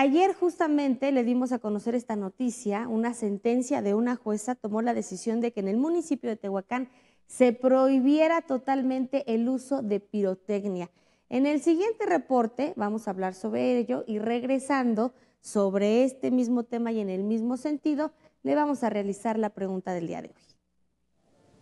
ayer justamente le dimos a conocer esta noticia, una sentencia de una jueza tomó la decisión de que en el municipio de Tehuacán se prohibiera totalmente el uso de pirotecnia. En el siguiente reporte vamos a hablar sobre ello y regresando sobre este mismo tema y en el mismo sentido, le vamos a realizar la pregunta del día de hoy.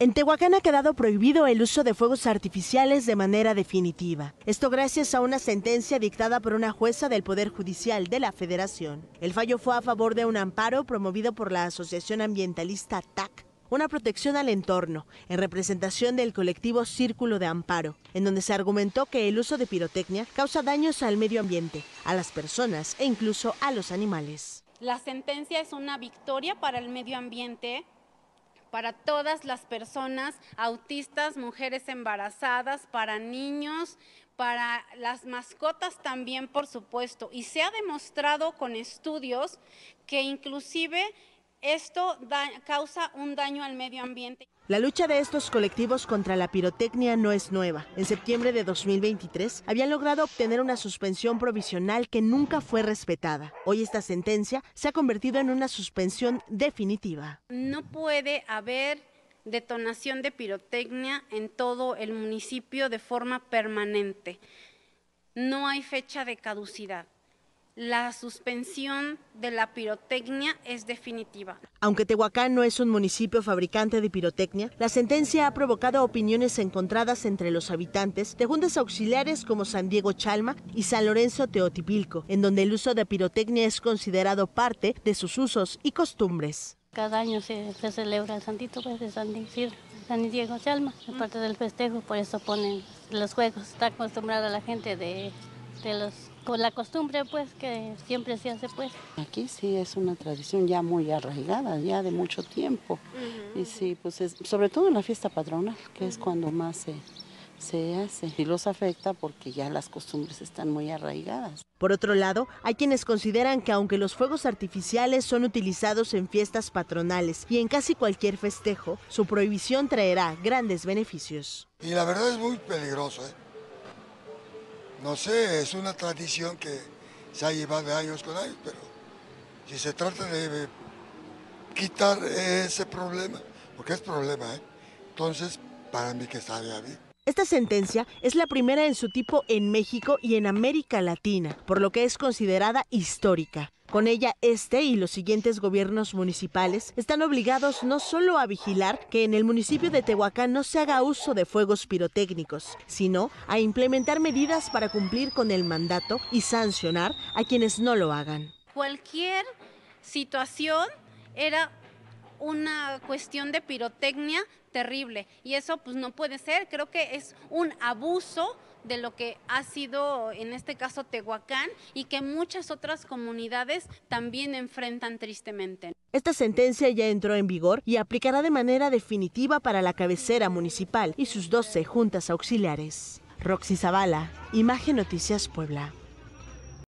En Tehuacán ha quedado prohibido el uso de fuegos artificiales de manera definitiva. Esto gracias a una sentencia dictada por una jueza del Poder Judicial de la Federación. El fallo fue a favor de un amparo promovido por la Asociación Ambientalista TAC, una protección al entorno, en representación del colectivo Círculo de Amparo, en donde se argumentó que el uso de pirotecnia causa daños al medio ambiente, a las personas e incluso a los animales. La sentencia es una victoria para el medio ambiente para todas las personas autistas, mujeres embarazadas, para niños, para las mascotas también, por supuesto. Y se ha demostrado con estudios que inclusive esto causa un daño al medio ambiente. La lucha de estos colectivos contra la pirotecnia no es nueva. En septiembre de 2023 habían logrado obtener una suspensión provisional que nunca fue respetada. Hoy esta sentencia se ha convertido en una suspensión definitiva. No puede haber detonación de pirotecnia en todo el municipio de forma permanente. No hay fecha de caducidad la suspensión de la pirotecnia es definitiva. Aunque Tehuacán no es un municipio fabricante de pirotecnia, la sentencia ha provocado opiniones encontradas entre los habitantes de juntas auxiliares como San Diego Chalma y San Lorenzo Teotipilco, en donde el uso de pirotecnia es considerado parte de sus usos y costumbres. Cada año se, celebra el Santito pues, de San Diego Chalma, es parte del festejo, por eso ponen los juegos. Está acostumbrada la gente de con la costumbre pues que siempre se hace pues. Aquí sí es una tradición ya muy arraigada, ya de mucho tiempo. Y sí, pues sobre todo en la fiesta patronal, que es cuando más se, se hace y los afecta porque ya las costumbres están muy arraigadas. Por otro lado, hay quienes consideran que aunque los fuegos artificiales son utilizados en fiestas patronales y en casi cualquier festejo, su prohibición traerá grandes beneficios. Y la verdad es muy peligroso, ¿eh? No sé, es una tradición que se ha llevado años con años, pero si se trata de quitar ese problema, porque es problema, ¿eh? entonces para mí que está a mí. Esta sentencia es la primera en su tipo en México y en América Latina, por lo que es considerada histórica. Con ella, este y los siguientes gobiernos municipales están obligados no solo a vigilar que en el municipio de Tehuacán no se haga uso de fuegos pirotécnicos, sino a implementar medidas para cumplir con el mandato y sancionar a quienes no lo hagan. Cualquier situación era una cuestión de pirotecnia terrible y eso pues no puede ser, creo que es un abuso de lo que ha sido en este caso Tehuacán y que muchas otras comunidades también enfrentan tristemente. Esta sentencia ya entró en vigor y aplicará de manera definitiva para la cabecera municipal y sus 12 juntas auxiliares. Roxy Zavala, Imagen Noticias Puebla.